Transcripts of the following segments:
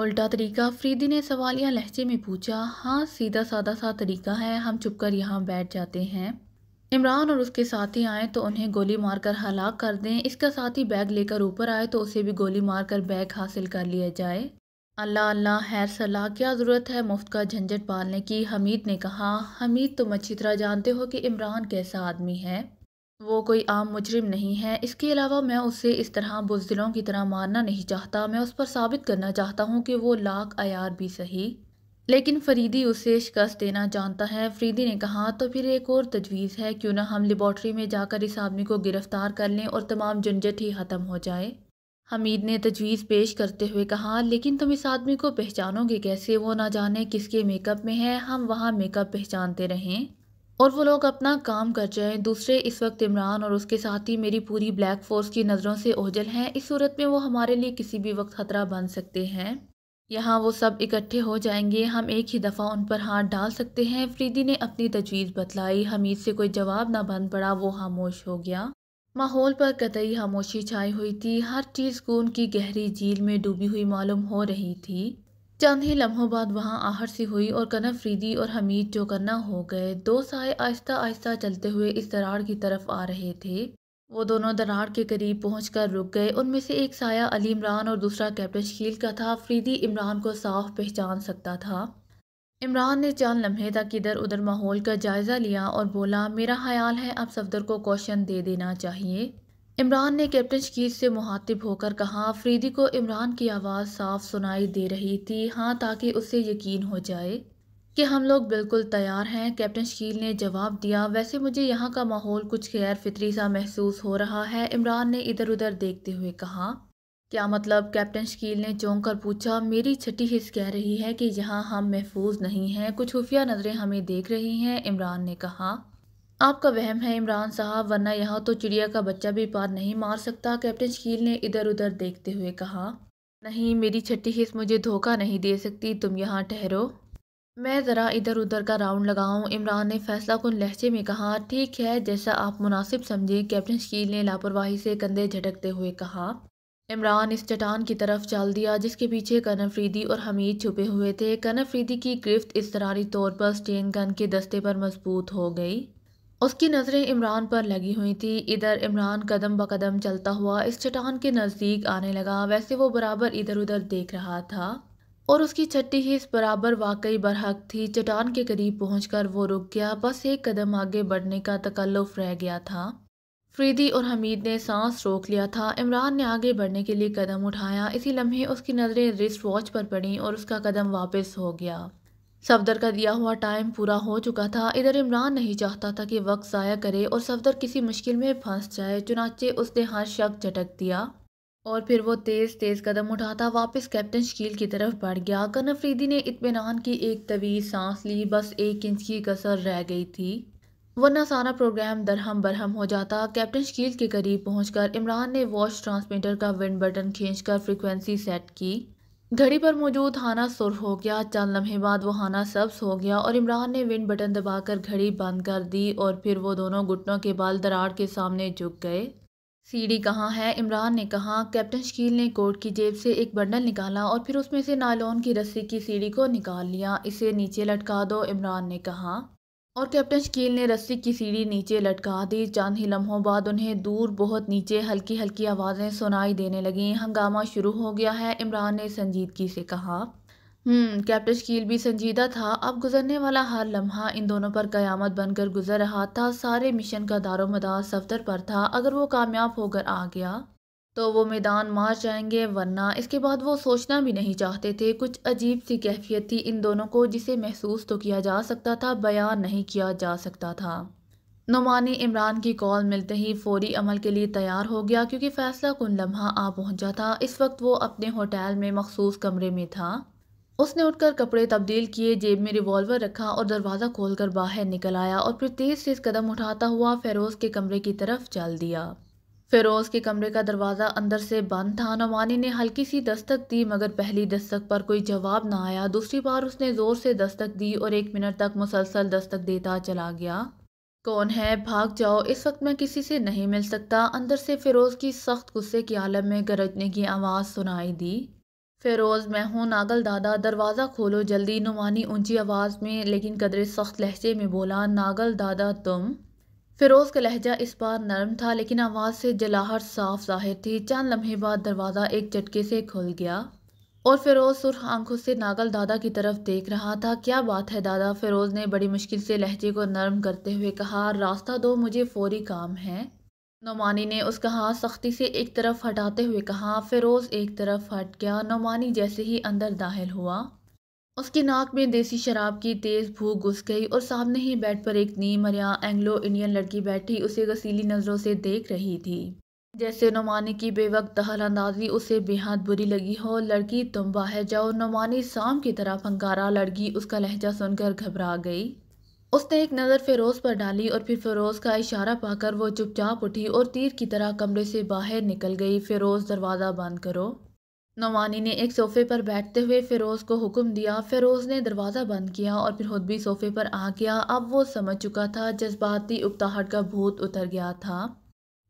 उल्टा तरीका फरीदी ने सवाल या लहजे में पूछा हाँ सीधा साधा सा तरीका है हम चुपकर यहाँ बैठ जाते हैं इमरान और उसके साथी आए तो उन्हें गोली मारकर हलाक कर दें इसका साथी बैग लेकर ऊपर आए तो उसे भी गोली मारकर बैग हासिल कर लिया जाए अल्लाह अल्लाह हैर सलाह क्या ज़रूरत है मुफ्त का झंझट पालने की हमीद ने कहा हमीद तुम अच्छी तरह जानते हो कि इमरान कैसा आदमी है वो कोई आम मुजरिम नहीं है इसके अलावा मैं उसे इस तरह बुजदिलों की तरह मारना नहीं चाहता मैं उस पर साबित करना चाहता हूँ कि वो लाख आयार भी सही लेकिन फरीदी उसे शिकस्त देना जानता है फरीदी ने कहा तो फिर एक और तजवीज़ है क्यों ना हम लेबॉर्ट्री में जाकर इस आदमी को गिरफ़्तार कर लें और तमाम झंझट ही ख़त्म हो जाए हमीद ने तजवीज़ पेश करते हुए कहा लेकिन तुम इस आदमी को पहचानोगे कैसे वो ना जाने किसके मेकअप में है हम वहाँ मेकअप पहचानते रहें और वो लोग अपना काम कर जाएं दूसरे इस वक्त इमरान और उसके साथी मेरी पूरी ब्लैक फोर्स की नज़रों से ओझल हैं इस सूरत में वो हमारे लिए किसी भी वक्त ख़तरा बन सकते हैं यहाँ वो सब इकट्ठे हो जाएंगे हम एक ही दफ़ा उन पर हाथ डाल सकते हैं फ्रीदी ने अपनी तजवीज़ बतलाई हमीद से कोई जवाब ना बन पड़ा वो खामोश हो गया माहौल पर कतई खामोशी छाई हुई थी हर चीज़ को उनकी गहरी झील में डूबी हुई मालूम हो रही थी चंद ही लम्हों बाद वहाँ आहट सी हुई और कनब फ्रीदी और हमीद जो करना हो गए दो साए आहिस्ता आहिस्ता चलते हुए इस दरार की तरफ आ रहे थे वो दोनों दरार के करीब पहुंचकर रुक गए उनमें से एक साया अली इमरान और दूसरा कैप्टन शकील का था फ्रीदी इमरान को साफ पहचान सकता था इमरान ने चंद लम्हे तक इधर उधर माहौल का जायज़ा लिया और बोला मेरा ख्याल है अब सफदर को कौशन दे देना चाहिए इमरान ने कैप्टन शकीर से मुहातिब होकर कहा अफरीदी को इमरान की आवाज़ साफ सुनाई दे रही थी हाँ ताकि उसे यकीन हो जाए कि हम लोग बिल्कुल तैयार हैं कैप्टन शकील ने जवाब दिया वैसे मुझे यहाँ का माहौल कुछ गैर फितरी सा महसूस हो रहा है इमरान ने इधर उधर देखते हुए कहा क्या मतलब कैप्टन शकील ने चौंक कर पूछा मेरी छठी हिस्स कह रही है कि यहाँ हम महफूज नहीं हैं कुछ खुफिया नज़रें हमें देख रही हैं इमरान ने कहा आपका वहम है इमरान साहब वरना यहाँ तो चिड़िया का बच्चा भी पार नहीं मार सकता कैप्टन शकील ने इधर उधर देखते हुए कहा नहीं मेरी छठी हिस्स मुझे धोखा नहीं दे सकती तुम यहाँ ठहरो मैं ज़रा इधर उधर का राउंड लगाऊं इमरान ने फैसला कुन लहजे में कहा ठीक है जैसा आप मुनासिब समझें कैप्टन शकील ने लापरवाही से कंधे झटकते हुए कहा इमरान इस चट्टान की तरफ चल दिया जिसके पीछे कन फ्रीदी और हमीद छुपे हुए थे कन फ्रीदी की गिरफ्त इस तरारी तौर पर स्टेन गन के दस्ते पर मजबूत हो गई उसकी नज़रें इमरान पर लगी हुई थी इधर इमरान कदम ब कदम चलता हुआ इस चट्टान के नज़दीक आने लगा वैसे वो बराबर इधर उधर देख रहा था और उसकी छट्टी ही इस बराबर वाकई बरहक थी चट्टान के करीब पहुंचकर वो रुक गया बस एक कदम आगे बढ़ने का तकल्लुफ रह गया था फ्रीदी और हमीद ने सांस रोक लिया था इमरान ने आगे बढ़ने के लिए कदम उठाया इसी लम्हे उसकी नज़रें रिस्ट वॉच पर पड़ी और उसका कदम वापस हो गया सफदर का दिया हुआ टाइम पूरा हो चुका था इधर इमरान नहीं चाहता था कि वक्त ज़ाया करे और सफदर किसी मुश्किल में फंस जाए चुनाचे उसने हर शक झटक दिया और फिर वो तेज़ तेज़ कदम उठाता वापस कैप्टन शकील की तरफ बढ़ गया कन अफरीदी ने इतमान की एक तवील सांस ली बस एक इंच की कसर रह गई थी वरना सारा प्रोग्राम दरहम बरहम हो जाता कैप्टन शकील के करीब पहुंचकर इमरान ने वॉश ट्रांसमीटर का विंड बटन खींचकर फ्रीक्वेंसी सेट की घड़ी पर मौजूद हाना सुर हो गया चंद लम्हे बाद वो हाना सब्स हो गया और इमरान ने विंड बटन दबाकर घड़ी बंद कर दी और फिर वो दोनों घुटनों के बाल दराड़ के सामने झुक गए सीढ़ी कहाँ है इमरान ने कहा कैप्टन शकील ने कोट की जेब से एक बंडल निकाला और फिर उसमें से नायलॉन की रस्सी की सीढ़ी को निकाल लिया इसे नीचे लटका दो इमरान ने कहा और कैप्टन शकील ने रस्सी की सीढ़ी नीचे लटका दी चंद ही लम्हों बाद उन्हें दूर बहुत नीचे हल्की हल्की आवाज़ें सुनाई देने लगीं हंगामा शुरू हो गया है इमरान ने संजीदगी से कहा हम्म, कैप्टन शकील भी संजीदा था अब गुजरने वाला हर लम्हा इन दोनों पर कयामत बनकर गुजर रहा था सारे मिशन का दारोमदार सफ्तर पर था अगर वो कामयाब होकर आ गया तो वो मैदान मार जाएंगे वरना इसके बाद वो सोचना भी नहीं चाहते थे कुछ अजीब सी कैफियत थी इन दोनों को जिसे महसूस तो किया जा सकता था बयान नहीं किया जा सकता था नुमानी इमरान की कॉल मिलते ही फौरी अमल के लिए तैयार हो गया क्योंकि फ़ैसला कुन लम्हा आ पहुंचा था इस वक्त वो अपने होटल में मखसूस कमरे में था उसने उठकर कपड़े तब्दील किए जेब में रिवॉल्वर रखा और दरवाज़ा खोलकर बाहर निकल आया और फिर तेज़ तेज़ कदम उठाता हुआ फ़ेरोज़ के कमरे की तरफ चल दिया फिरोज के कमरे का दरवाज़ा अंदर से बंद था नवानी ने हल्की सी दस्तक दी मगर पहली दस्तक पर कोई जवाब ना आया दूसरी बार उसने ज़ोर से दस्तक दी और एक मिनट तक मुसलसल दस्तक देता चला गया कौन है भाग जाओ इस वक्त मैं किसी से नहीं मिल सकता अंदर से फिरोज़ की सख्त गुस्से की आलम में गरजने की आवाज़ सुनाई दी फिरोज़ मैं हूँ नागल दादा दरवाज़ा खोलो जल्दी नुमानी ऊंची आवाज़ में लेकिन कदरे सख्त लहजे में बोला नागल दादा तुम फिरोज का लहजा इस बार नरम था लेकिन आवाज़ से जलाहट साफ जाहिर थी चंद लम्हे बाद दरवाज़ा एक झटके से खुल गया और फिरोज सुर्ख आंखों से नागल दादा की तरफ देख रहा था क्या बात है दादा फिरोज ने बड़ी मुश्किल से लहजे को नरम करते हुए कहा रास्ता दो मुझे फौरी काम है नोमानी ने उसका हाथ सख्ती से एक तरफ हटाते हुए कहा फिरोज एक तरफ हट गया नोमानी जैसे ही अंदर दाखिल हुआ उसकी नाक में देसी शराब की तेज़ भूख घुस गई और सामने ही बेड पर एक नीम मरिया एंग्लो इंडियन लड़की बैठी उसे गसीली नज़रों से देख रही थी जैसे नुमानी की बेवक्त अंदाजी उसे बेहद बुरी लगी हो लड़की तुम बाहर जाओ नुमानी शाम की तरह फंकारा लड़की उसका लहजा सुनकर घबरा गई उसने एक नज़र फ़िरोज़ पर डाली और फिर फ़िरोज़ का इशारा पाकर वो चुपचाप उठी और तीर की तरह कमरे से बाहर निकल गई फ़िरोज़ दरवाज़ा बंद करो नौमानी ने एक सोफ़े पर बैठते हुए फ़िरोज़ को हुक्म दिया फ़िरोज़ ने दरवाज़ा बंद किया और फिर खुद भी सोफ़े पर आ गया अब वो समझ चुका था जज्बाती उकताहट का भूत उतर गया था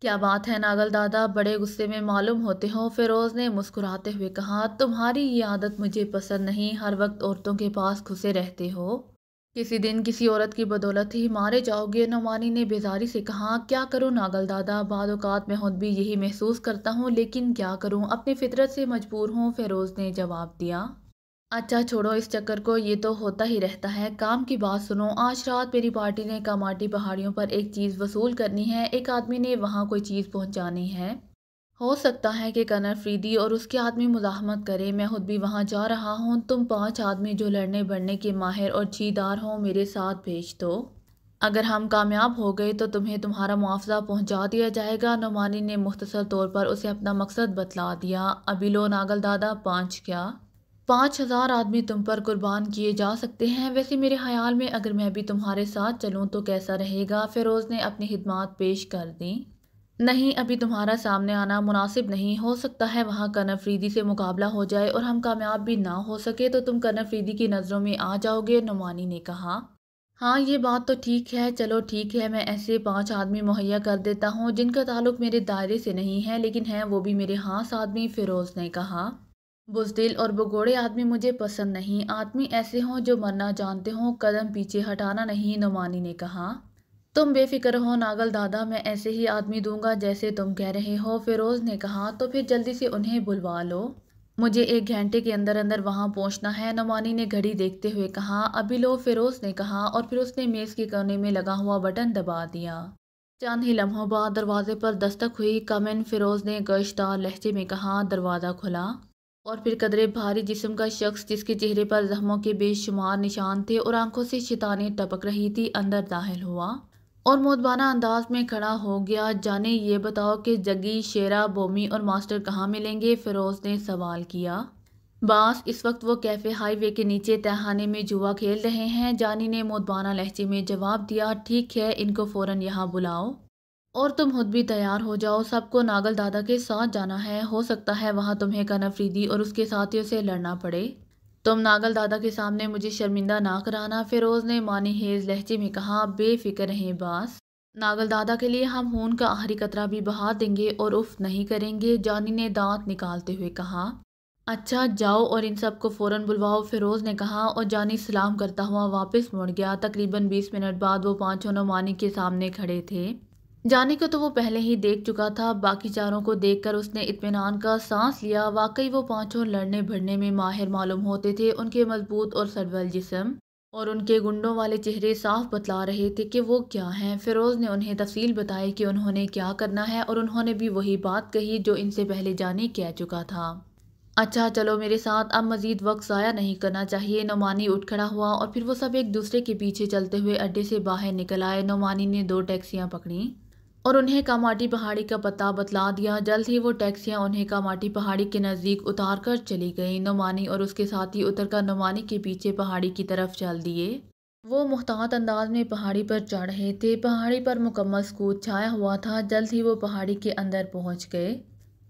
क्या बात है नागल दादा बड़े गुस्से में मालूम होते हो फिरोज़ ने मुस्कुराते हुए कहा तुम्हारी ये आदत मुझे पसंद नहीं हर वक्त औरतों के पास घुसे रहते हो किसी दिन किसी औरत की बदौलत ही मारे जाओगे नुमानी ने बेजारी से कहा क्या करूं नागल दादा बाद अवत मैं खुद भी यही महसूस करता हूं लेकिन क्या करूं अपनी फितरत से मजबूर हूं फेरोज़ ने जवाब दिया अच्छा छोड़ो इस चक्कर को ये तो होता ही रहता है काम की बात सुनो आज रात मेरी पार्टी ने कामाटी पहाड़ियों पर एक चीज़ वसूल करनी है एक आदमी ने वहाँ कोई चीज़ पहुँचानी है हो सकता है कि कनर फ्रीदी और उसके आदमी मुजाहमत करें मैं खुद भी वहाँ जा रहा हूँ तुम पांच आदमी जो लड़ने बढ़ने के माहिर और चीदार हों मेरे साथ भेज दो अगर हम कामयाब हो गए तो तुम्हें तुम्हारा मुआवजा पहुँचा दिया जाएगा नुमानी ने मुख्तर तौर पर उसे अपना मकसद बतला दिया लो नागल दादा पाँच क्या पाँच हज़ार आदमी तुम पर कुर्बान किए जा सकते हैं वैसे मेरे ख्याल में अगर मैं भी तुम्हारे साथ चलूँ तो कैसा रहेगा फ़िरोज़ ने अपनी खिदमत पेश कर दी नहीं अभी तुम्हारा सामने आना मुनासिब नहीं हो सकता है वहाँ कन अफरीदी से मुकाबला हो जाए और हम कामयाब भी ना हो सके तो तुम कन अफरीदी की नज़रों में आ जाओगे नुमानी ने कहा हाँ ये बात तो ठीक है चलो ठीक है मैं ऐसे पांच आदमी मुहैया कर देता हूँ जिनका ताल्लुक मेरे दायरे से नहीं है लेकिन है वो भी मेरे हाथ आदमी फिरोज़ ने कहा बुजदिल और बगोड़े आदमी मुझे पसंद नहीं आदमी ऐसे हों जो मरना जानते हों कदम पीछे हटाना नहीं नुमानी ने कहा तुम बेफिक्र हो नागल दादा मैं ऐसे ही आदमी दूंगा जैसे तुम कह रहे हो फिरोज़ ने कहा तो फिर जल्दी से उन्हें बुलवा लो मुझे एक घंटे के अंदर अंदर वहाँ पहुँचना है नमानी ने घड़ी देखते हुए कहा अभी लो फिरोज़ ने कहा और फिर उसने मेज़ के कोने में लगा हुआ बटन दबा दिया चंद ही लम्हों बाद दरवाजे पर दस्तक हुई कमिन फिरोज़ ने गश्तार लहजे में कहा दरवाज़ा खुला और फिर कदरे भारी जिस्म का शख्स जिसके चेहरे पर जख्मों के बेशुमार निशान थे और आंखों से शिताने टपक रही थी अंदर दाखिल हुआ और मौतबाना अंदाज में खड़ा हो गया जाने ये बताओ कि जगी शेरा बोमी और मास्टर कहाँ मिलेंगे फिरोज ने सवाल किया बास इस वक्त वो कैफ़े हाईवे के नीचे तहाने में जुआ खेल रहे हैं जानी ने मोदबाना लहजे में जवाब दिया ठीक है इनको फ़ौरन यहाँ बुलाओ और तुम खुद भी तैयार हो जाओ सबको नागल दादा के साथ जाना है हो सकता है वहाँ तुम्हें कनफरीदी और उसके साथियों से लड़ना पड़े तुम नागल दादा के सामने मुझे शर्मिंदा ना कराना फिरोज़ ने मानी हेज लहजे में कहा बेफिक्र हैं बास नागल दादा के लिए हम खून का आहरी कतरा भी बहा देंगे और उफ नहीं करेंगे जानी ने दांत निकालते हुए कहा अच्छा जाओ और इन सब को फ़ौर बुलवाओ फिरोज़ ने कहा और जानी सलाम करता हुआ वापस मुड़ गया तकरीबन बीस मिनट बाद वो पाँचों नौमानी के सामने खड़े थे जाने को तो वो पहले ही देख चुका था बाकी चारों को देखकर उसने इतमान का सांस लिया वाकई वो पांचों लड़ने भरने में माहिर मालूम होते थे उनके मजबूत और सरवल जिसम और उनके गुंडों वाले चेहरे साफ बतला रहे थे कि वो क्या हैं फिरोज़ ने उन्हें तफसील बताई कि उन्होंने क्या करना है और उन्होंने भी वही बात कही जो इनसे पहले जाने कह चुका था अच्छा चलो मेरे साथ अब मज़ीद वक्त ज़ाया नहीं करना चाहिए नोमानी उठ खड़ा हुआ और फिर वो सब एक दूसरे के पीछे चलते हुए अड्डे से बाहर निकल आए नौमानी ने दो टैक्सियाँ पकड़ी और उन्हें कामाटी पहाड़ी का पता बतला दिया जल्द ही वो टैक्सियां उन्हें कामाटी पहाड़ी के नज़दीक उतार कर चली गईं नुमानी और उसके साथी उतरकर नुमानी के पीछे पहाड़ी की तरफ चल दिए वो मुहतात अंदाज में पहाड़ी पर चढ़ रहे थे पहाड़ी पर मुकम्मल स्कूत छाया हुआ था जल्द ही वो पहाड़ी के अंदर पहुंच गए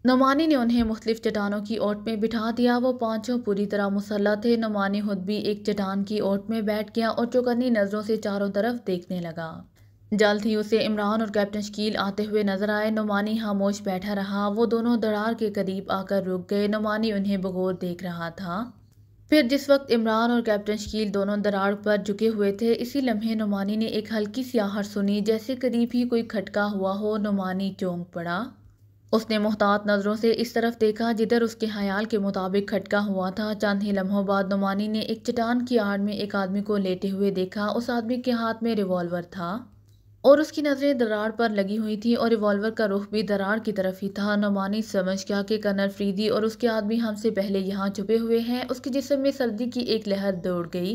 नुमानी ने उन्हें मुख्तफ चट्टानों की ओट में बिठा दिया वो पाँचों पूरी तरह मुसल्ला थे नुमानी खुद भी एक चट्टान की ओट में बैठ गया और चौकन्नी नज़रों से चारों तरफ देखने लगा जल्द ही उसे इमरान और कैप्टन शकील आते हुए नजर आए नुमानी खामोश बैठा रहा वो दोनों दरार के करीब आकर रुक गए नुमानी उन्हें बगौर देख रहा था फिर जिस वक्त इमरान और कैप्टन शकील दोनों दरार पर झुके हुए थे इसी लम्हे नुमानी ने एक हल्की सी आहट सुनी जैसे करीब ही कोई खटका हुआ हो नुमानी चौंक पड़ा उसने मोहतात नज़रों से इस तरफ देखा जिधर उसके ख्याल के मुताबिक खटका हुआ था चंद ही लम्हों बाद नुमानी ने एक चटान की आड़ में एक आदमी को लेटे हुए देखा उस आदमी के हाथ में रिवॉल्वर था और उसकी नज़रें दरार पर लगी हुई थी और रिवॉल्वर का रुख भी दरार की तरफ ही था नमानी समझ गया कि कर्नल फ्रीदी और उसके आदमी हमसे पहले यहाँ छुपे हुए हैं उसके जिसम में सर्दी की एक लहर दौड़ गई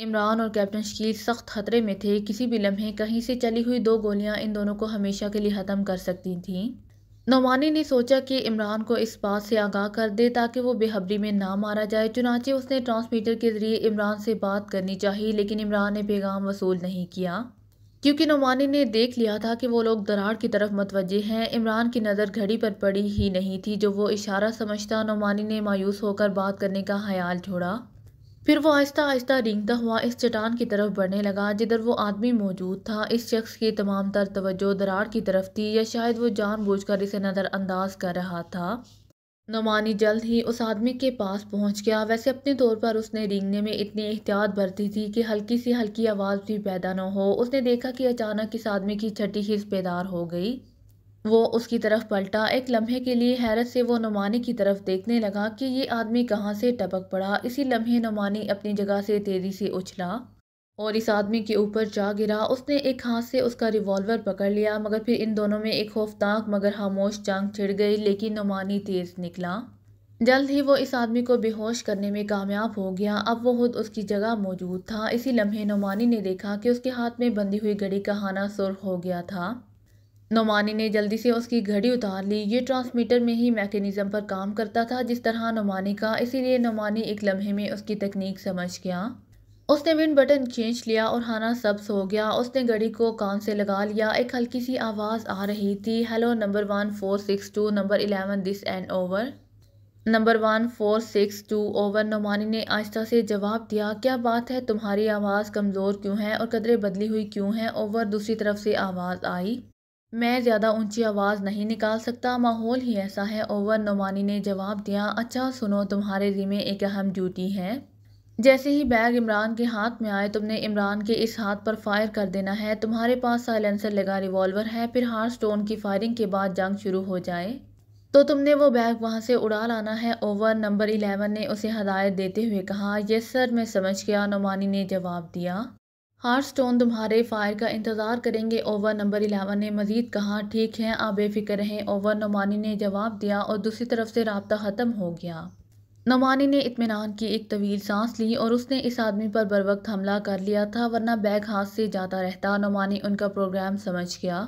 इमरान और कैप्टन शकील सख्त खतरे में थे किसी भी लम्हे कहीं से चली हुई दो गोलियां इन दोनों को हमेशा के लिए ख़त्म कर सकती थीं नौमानी ने सोचा कि इमरान को इस बात से आगाह कर दे ताकि वो बेहबरी में ना मारा जाए चुनाचे उसने ट्रांसमीटर के ज़रिए इमरान से बात करनी चाहिए लेकिन इमरान ने पैगाम वसूल नहीं किया क्योंकि नुमानी ने देख लिया था कि वो लोग दरार की तरफ मतवजे हैं इमरान की नज़र घड़ी पर पड़ी ही नहीं थी जो वो इशारा समझता नुमानी ने मायूस होकर बात करने का ख्याल छोड़ा फिर वो आहिस्ता आहिस्ता रिंगता हुआ इस चट्टान की तरफ बढ़ने लगा जिधर वो आदमी मौजूद था इस शख्स की तमाम तर तवज्जो दरार की तरफ थी या शायद वो जानबूझकर इसे नज़रअंदाज कर रहा था नमानी जल्द ही उस आदमी के पास पहुंच गया वैसे अपने तौर पर उसने रिंगने में इतनी एहतियात बरती थी कि हल्की सी हल्की आवाज़ भी पैदा न हो उसने देखा कि अचानक इस आदमी की छठी हिस्स बेदार हो गई वो उसकी तरफ पलटा एक लम्हे के लिए हैरत से वो नुमानी की तरफ देखने लगा कि ये आदमी कहाँ से टपक पड़ा इसी लम्हे नुमानी अपनी जगह से तेज़ी से उछला और इस आदमी के ऊपर जा गिरा उसने एक हाथ से उसका रिवॉल्वर पकड़ लिया मगर फिर इन दोनों में एक खौफनाक मगर खामोश जंग छिड़ गई लेकिन नुमानी तेज़ निकला जल्द ही वो इस आदमी को बेहोश करने में कामयाब हो गया अब वो खुद उसकी जगह मौजूद था इसी लम्हे नुमानी ने देखा कि उसके हाथ में बंधी हुई घड़ी का हाना सुर हो गया था नुमानी ने जल्दी से उसकी घड़ी उतार ली ये ट्रांसमीटर में ही मैकेनिज़्म पर काम करता था जिस तरह नुमानी का इसीलिए नुमानी एक लम्हे में उसकी तकनीक समझ गया उसने विंड बटन खींच लिया और हाना सब्स हो गया उसने घड़ी को कान से लगा लिया एक हल्की सी आवाज़ आ रही थी hello number one four six two number eleven this end over number one four six two over Numani ने आहिस्ता से जवाब दिया क्या बात है तुम्हारी आवाज़ कमज़ोर क्यों है और कदरे बदली हुई क्यों है ओवर दूसरी तरफ से आवाज़ आई मैं ज़्यादा ऊंची आवाज़ नहीं निकाल सकता माहौल ही ऐसा है ओवर नुमानी ने जवाब दिया अच्छा सुनो तुम्हारे ज़िम्मे एक अहम ड्यूटी है जैसे ही बैग इमरान के हाथ में आए तुमने इमरान के इस हाथ पर फायर कर देना है तुम्हारे पास साइलेंसर लगा रिवॉल्वर है फिर हार स्टोन की फायरिंग के बाद जंग शुरू हो जाए तो तुमने वो बैग वहाँ से उड़ा लाना है ओवर नंबर इलेवन ने उसे हदायत देते हुए कहा यस सर मैं समझ गया नुमानी ने जवाब दिया हार स्टोन तुम्हारे फायर का इंतज़ार करेंगे ओवर नंबर इलेवन ने मज़ीद कहा ठीक है आप बेफिक्र रहें ओवर नुमानी ने जवाब दिया और दूसरी तरफ से रबता ख़त्म हो गया नमानी ने इतमान की एक तवील सांस ली और उसने इस आदमी पर बरवक्त हमला कर लिया था वरना बैग हाथ से जाता रहता नमानी उनका प्रोग्राम समझ गया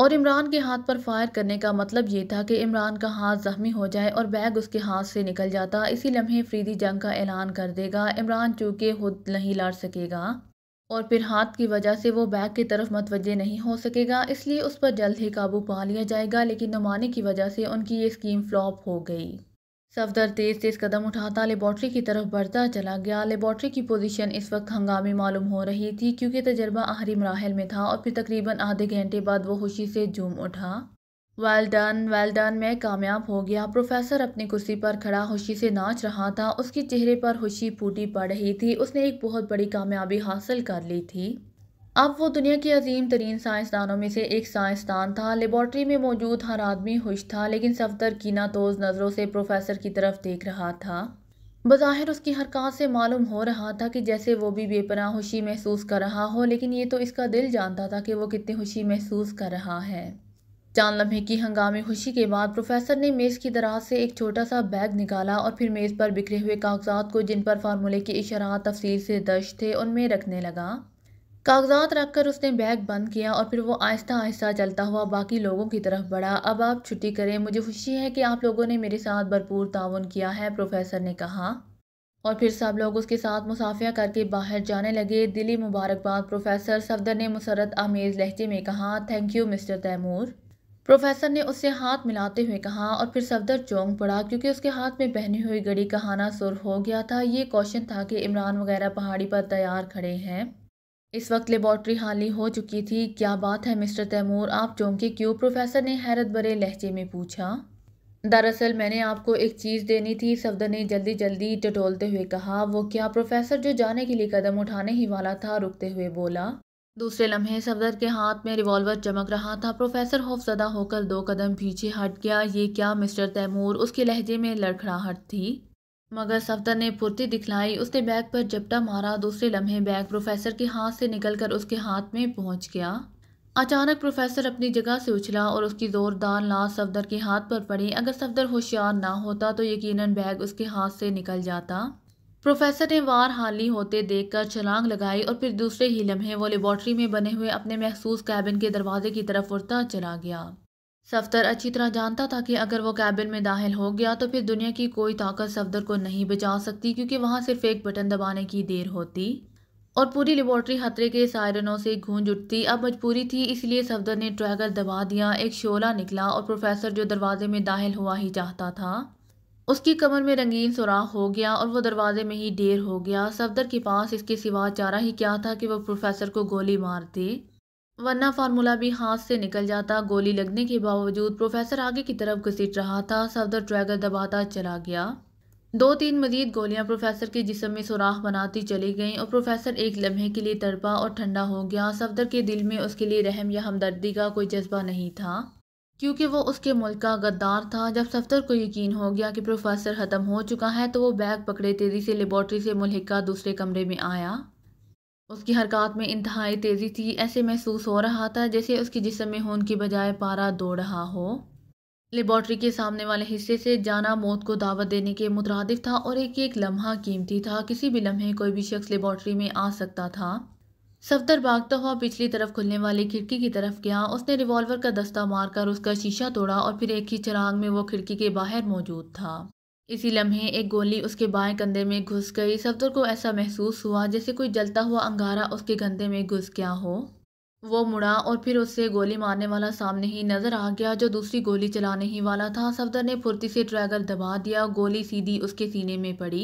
और इमरान के हाथ पर फायर करने का मतलब ये था कि इमरान का हाथ जख्मी हो जाए और बैग उसके हाथ से निकल जाता इसी लम्हे फ्रीदी जंग का ऐलान कर देगा इमरान चूँकि खुद नहीं लड़ सकेगा और फिर हाथ की वजह से वो बैग की तरफ मतवजह नहीं हो सकेगा इसलिए उस पर जल्द ही काबू पा लिया जाएगा लेकिन नुमानी की वजह से उनकी ये स्कीम फ्लॉप हो गई सफदर तेज तेज कदम उठाता लेबॉट्री की तरफ बढ़ता चला गया लेबॉट्री की पोजीशन इस वक्त हंगामी मालूम हो रही थी क्योंकि तजर्बा आहरी मराहल में था और फिर तकरीबन आधे घंटे बाद वो खुशी से झूम उठा वेल डन वेल डन मैं कामयाब हो गया प्रोफेसर अपनी कुर्सी पर खड़ा खुशी से नाच रहा था उसके चेहरे पर खुशी फूटी पड़ रही थी उसने एक बहुत बड़ी कामयाबी हासिल कर ली थी अब वो दुनिया के अजीम तरीन साइंसदानों में से एक साइंसदान था लेबॉर्ट्री में मौजूद हर आदमी खुश था लेकिन सफदर तोज़ नज़रों से प्रोफेसर की तरफ देख रहा था बज़ाहिर उसकी हरकत से मालूम हो रहा था कि जैसे वो भी बेपना खुशी महसूस कर रहा हो लेकिन ये तो इसका दिल जानता था कि वो कितनी खुशी महसूस कर रहा है चंद लम्हे की हंगामी खुशी के बाद प्रोफेसर ने मेज़ की दराज से एक छोटा सा बैग निकाला और फिर मेज़ पर बिखरे हुए कागजात को जिन पर फार्मूले के इशारा तफसील से दर्ज थे उनमें रखने लगा कागजात रख कर उसने बैग बंद किया और फिर वो आहिस्ता आहिस्ता चलता हुआ बाकी लोगों की तरफ बढ़ा अब आप छुट्टी करें मुझे खुशी है कि आप लोगों ने मेरे साथ भरपूर ताउन किया है प्रोफेसर ने कहा और फिर सब लोग उसके साथ मुसाफिया करके बाहर जाने लगे दिली मुबारकबाद प्रोफेसर सफदर ने मुसरत आमेज़ लहजे में कहा thank you mister Taimur professor ने उससे हाथ मिलाते हुए कहा और फिर सफदर चौंक पड़ा क्योंकि उसके हाथ में पहनी हुई घड़ी कहाना सुर हो गया था ये क्वेश्चन था कि इमरान वगैरह पहाड़ी पर तैयार खड़े हैं इस वक्त लेबॉर्ट्री हाली हो चुकी थी क्या बात है मिस्टर तैमूर आप चौंके क्यों प्रोफेसर ने हैरत भरे लहजे में पूछा दरअसल मैंने आपको एक चीज़ देनी थी सफदर ने जल्दी जल्दी टटोलते हुए कहा वो क्या प्रोफेसर जो जाने के लिए कदम उठाने ही वाला था रुकते हुए बोला दूसरे लम्हे सफदर के हाथ में रिवॉल्वर चमक रहा था प्रोफेसर खौफजदा होकर दो कदम पीछे हट गया ये क्या मिस्टर तैमूर उसके लहजे में लड़खड़ाहट थी मगर सफदर ने फुर्ती दिखलाई उसने बैग पर जपटा मारा दूसरे लम्हे बैग प्रोफेसर के हाथ से निकलकर उसके हाथ में पहुंच गया अचानक प्रोफेसर अपनी जगह से उछला और उसकी ज़ोरदार लाश सफदर के हाथ पर पड़ी अगर सफदर होशियार ना होता तो यकीनन बैग उसके हाथ से निकल जाता प्रोफेसर ने वार हाली होते देखकर छलांग लगाई और फिर दूसरे ही लम्हे वो लेबॉर्ट्री में बने हुए अपने महसूस कैबिन के दरवाजे की तरफ उड़ता चला गया सफदर अच्छी तरह जानता था कि अगर वो कैबिन में दाखिल हो गया तो फिर दुनिया की कोई ताकत सफदर को नहीं बचा सकती क्योंकि वहाँ सिर्फ एक बटन दबाने की देर होती और पूरी लेबॉर्ट्री खतरे के सायरनों से गूंज उठती अब मजबूरी थी इसलिए सफदर ने ट्रैगर दबा दिया एक शोला निकला और प्रोफेसर जो दरवाजे में दाखिल हुआ ही चाहता था उसकी कमर में रंगीन सुराख हो गया और वो दरवाजे में ही ढेर हो गया सफदर के पास इसके सिवा चारा ही क्या था कि वह प्रोफेसर को गोली मार दे वरना फार्मूला भी हाथ से निकल जाता गोली लगने के बावजूद प्रोफेसर आगे की तरफ घसीट रहा था सफदर ट्रैगर दबाता चला गया दो तीन मजीद गोलियां प्रोफेसर के जिसम में सुराख बनाती चली गईं और प्रोफेसर एक लम्हे के लिए तड़पा और ठंडा हो गया सफदर के दिल में उसके लिए रहम या हमदर्दी का कोई जज्बा नहीं था क्योंकि वो उसके मुल्क का गद्दार था जब सफदर को यकीन हो गया कि प्रोफेसर ख़त्म हो चुका है तो वो बैग पकड़े तेज़ी से लेबॉर्ट्री से मुलहिका दूसरे कमरे में आया उसकी हरकत में इंतहाई तेज़ी थी ऐसे महसूस हो रहा था जैसे उसके जिसम में होन की बजाय पारा दौड़ रहा हो लेबॉर्ट्री के सामने वाले हिस्से से जाना मौत को दावत देने के मुतरद था और एक एक लम्हा कीमती था किसी भी लम्हे कोई भी शख्स लेबॉर्ट्री में आ सकता था सफदर भागता हुआ पिछली तरफ खुलने वाली खिड़की की तरफ गया उसने रिवॉल्वर का दस्ता मारकर उसका शीशा तोड़ा और फिर एक ही चिराग में वो खिड़की के बाहर मौजूद था इसी लम्हे एक गोली उसके बाएं कंधे में घुस गई सफदर को ऐसा महसूस हुआ जैसे कोई जलता हुआ अंगारा उसके कंधे में घुस गया हो वो मुड़ा और फिर उससे गोली मारने वाला सामने ही नजर आ गया जो दूसरी गोली चलाने ही वाला था सफदर ने फुर्ती से ट्रैगर दबा दिया गोली सीधी उसके सीने में पड़ी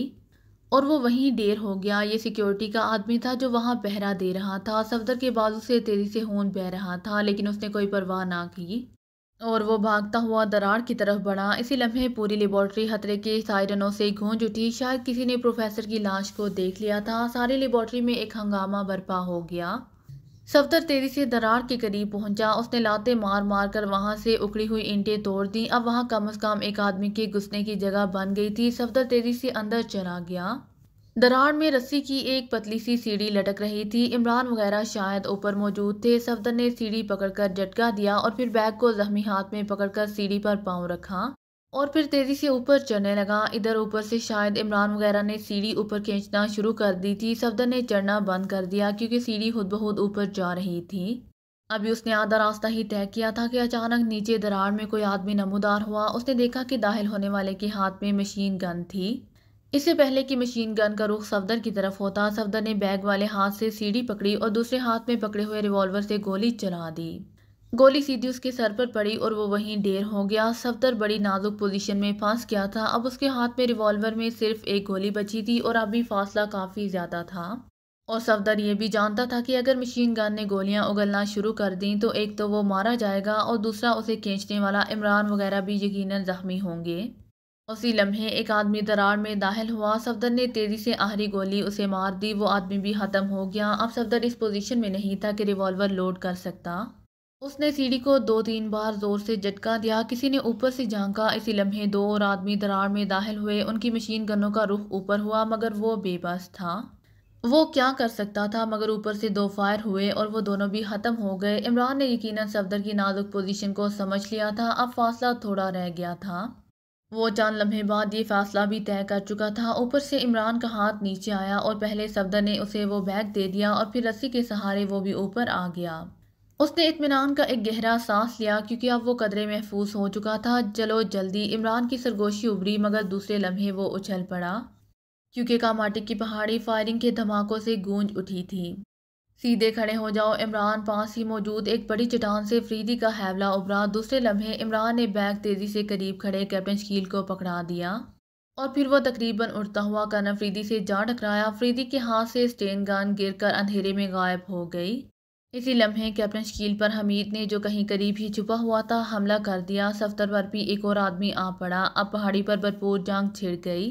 और वो वहीं ढेर हो गया ये सिक्योरिटी का आदमी था जो वहाँ पहरा दे रहा था सफदर के बाजू से तेज़ी से खून बह रहा था लेकिन उसने कोई परवाह ना की और वो भागता हुआ दरार की तरफ बढ़ा इसी लम्हे पूरी लेबॉर्ट्री खतरे के सायरनों से गूंज उठी शायद किसी ने प्रोफेसर की लाश को देख लिया था सारी लेबॉर्ट्री में एक हंगामा बर्पा हो गया सफदर तेजी से दरार के करीब पहुंचा उसने लाते मार मार कर वहां से उखड़ी हुई ईंटें तोड़ दी अब वहां कम अज कम एक आदमी के घुसने की जगह बन गई थी सफदर तेजी से अंदर चला गया दरार में रस्सी की एक पतली सी सीढ़ी लटक रही थी इमरान वगैरह शायद ऊपर मौजूद थे सफदर ने सीढ़ी पकड़कर झटका दिया और फिर बैग को जख्मी हाथ में पकड़कर सीढ़ी पर पांव रखा और फिर तेज़ी से ऊपर चढ़ने लगा इधर ऊपर से शायद इमरान वगैरह ने सीढ़ी ऊपर खींचना शुरू कर दी थी सफदर ने चढ़ना बंद कर दिया क्योंकि सीढ़ी खुद बहुत ऊपर जा रही थी अभी उसने आधा रास्ता ही तय किया था कि अचानक नीचे दरार में कोई आदमी नमोदार हुआ उसने देखा कि दाहिल होने वाले के हाथ में मशीन गन थी इससे पहले कि मशीन गन का रुख सफदर की तरफ होता सफदर ने बैग वाले हाथ से सीढ़ी पकड़ी और दूसरे हाथ में पकड़े हुए रिवॉल्वर से गोली चला दी गोली सीधी उसके सर पर पड़ी और वो वहीं ढेर हो गया सफदर बड़ी नाजुक पोजीशन में फंस गया था अब उसके हाथ में रिवॉल्वर में सिर्फ एक गोली बची थी और अभी फासला काफ़ी ज़्यादा था और सफदर ये भी जानता था कि अगर मशीन गन ने गोलियां उगलना शुरू कर दी तो एक तो वो मारा जाएगा और दूसरा उसे खींचने वाला इमरान वगैरह भी यकीनन जख्मी होंगे उसी लम्हे एक आदमी दरार में दाखिल हुआ सफदर ने तेज़ी से आहरी गोली उसे मार दी वो आदमी भी ख़त्म हो गया अब सफदर इस पोजीशन में नहीं था कि रिवॉल्वर लोड कर सकता उसने सीढ़ी को दो तीन बार ज़ोर से झटका दिया किसी ने ऊपर से झांका इसी लम्हे दो और आदमी दरार में दाखिल हुए उनकी मशीन गनों का रुख ऊपर हुआ मगर वो बेबस था वो क्या कर सकता था मगर ऊपर से दो फायर हुए और वो दोनों भी ख़त्म हो गए इमरान ने यकीनन सफदर की नाजुक पोजीशन को समझ लिया था अब फासला थोड़ा रह गया था वो चंद लम्हे बाद ये फ़ासला भी तय कर चुका था ऊपर से इमरान का हाथ नीचे आया और पहले सफदर ने उसे वो बैग दे दिया और फिर रस्सी के सहारे वो भी ऊपर आ गया उसने इतमान का एक गहरा सांस लिया क्योंकि अब वो कदरे महफूज हो चुका था चलो जल्दी इमरान की सरगोशी उभरी मगर दूसरे लम्हे वो उछल पड़ा क्योंकि कामाटिक की पहाड़ी फायरिंग के धमाकों से गूंज उठी थी सीधे खड़े हो जाओ इमरान पास ही मौजूद एक बड़ी चट्टान से फ्रीदी का हैवला उभरा दूसरे लम्हे इमरान ने बैग तेज़ी से करीब खड़े कैप्टन शकील को पकड़ा दिया और फिर वह तकरीबन उड़ता हुआ कर्न फ्रीदी से जा टकराया फ्रीदी के हाथ से स्टेन गन गिर कर अंधेरे में गायब हो गई इसी लम्हे कैप्टन शकील पर हमीद ने जो कहीं करीब ही छुपा हुआ था हमला कर दिया सफ्तर पर भी एक और आदमी आ पड़ा अब पहाड़ी पर भरपूर जंग छिड़ गई